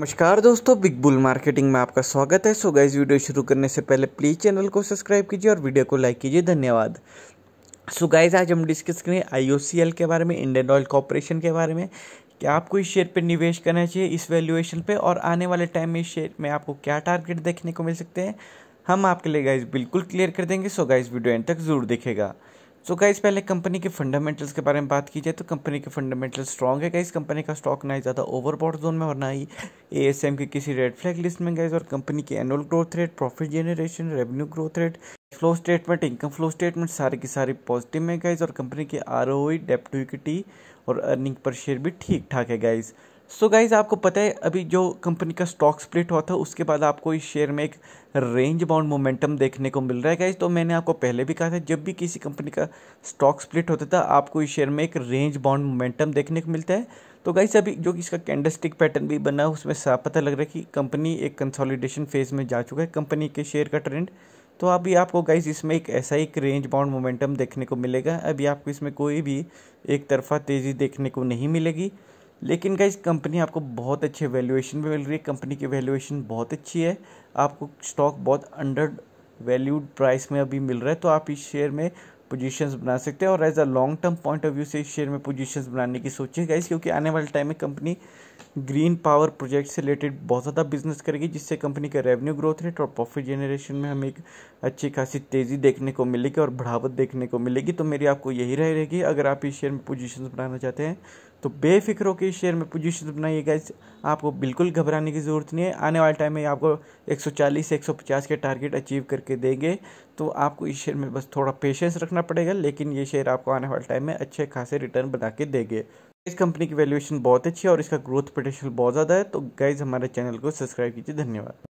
नमस्कार दोस्तों big bull marketing में आपका स्वागत है सो गाइज वीडियो शुरू करने से पहले प्लीज़ चैनल को सब्सक्राइब कीजिए और वीडियो को लाइक कीजिए धन्यवाद सो गाइज आज हम डिस्कस करें आई के बारे में इंडियन ऑयल कॉरपोरेशन के बारे में कि आपको इस शेयर पर निवेश करना चाहिए इस वैल्यूएशन पे और आने वाले टाइम में इस शेयर में आपको क्या टारगेट देखने को मिल सकते हैं हम आपके लिए गाइज बिल्कुल क्लियर कर देंगे सो गाइज वीडियो एंड तक जरूर देखेगा सो गाइज पहले कंपनी के फंडामेंटल्स के बारे में बात की जाए तो कंपनी के फंडामेंटल स्ट्रॉग है गाइज कंपनी का स्टॉक ना ही ज़्यादा ओवरबॉड जोन में और ना ही ए एस एम की किसी रेड फ्लैग लिस्ट में गाइज और कंपनी की annual growth rate profit generation revenue growth rate flow statement income flow statement सारी की सारी पॉजिटिव है गाइज और कंपनी की आर ओ डेप्ट इक्विटी और अर्निंग पर शेयर भी ठीक ठाक है गाइज़ सो so गाइज़ आपको पता है अभी जो कंपनी का स्टॉक स्प्लिट हुआ था उसके बाद आपको इस शेयर में एक रेंज बाउंड मोमेंटम देखने को मिल रहा है गाइज़ तो मैंने आपको पहले भी कहा था जब भी किसी कंपनी का स्टॉक स्प्लिट होता था आपको इस शेयर में एक रेंज बाउंड मोमेंटम देखने को मिलता है तो गाइज अभी जो इसका कैंडलस्टिक पैटर्न भी बना है उसमें साफ पता लग रहा है कि कंपनी एक कंसोलिडेशन फेज़ में जा चुका है कंपनी के शेयर का ट्रेंड तो अभी आपको गाइज इसमें एक ऐसा ही एक रेंज बाउंड मोमेंटम देखने को मिलेगा अभी आपको इसमें कोई भी एक तरफा तेज़ी देखने को नहीं मिलेगी लेकिन गाइज कंपनी आपको बहुत अच्छे वैल्यूएशन में मिल रही है कंपनी की वैल्यूएशन बहुत अच्छी है आपको स्टॉक बहुत अंडर वैल्यूड प्राइस में अभी मिल रहा है तो आप इस शेयर में पोजीशंस बना सकते हैं और as a long term point of view से इस शेयर में पोजीशंस बनाने की सोचें गाइज क्योंकि आने वाले टाइम में कंपनी ग्रीन पावर प्रोजेक्ट से रिलेटेड बहुत ज़्यादा बिजनेस करेगी जिससे कंपनी का रेवेन्यू ग्रोथ रेट और प्रॉफिट जनरेशन में हमें एक अच्छी खासी तेज़ी देखने को मिलेगी और बढ़ावत देखने को मिलेगी तो मेरी आपको यही रहेगी अगर आप इस शेयर में पोजिशन बनाना चाहते हैं तो बेफिक्र होकर शेयर में पोजिशन बनाइएगा आपको बिल्कुल घबराने की ज़रूरत नहीं है आने वाले टाइम में आपको 140 से 150 के टारगेट अचीव करके देंगे तो आपको इस शेयर में बस थोड़ा पेशेंस रखना पड़ेगा लेकिन ये शेयर आपको आने वाले टाइम में अच्छे खासे रिटर्न बना के देंगे इस कंपनी की वैल्यूएशन बहुत अच्छी है और इसका ग्रोथ पोटेंशियल बहुत ज़्यादा है तो गाइज हमारे चैनल को सब्सक्राइब कीजिए धन्यवाद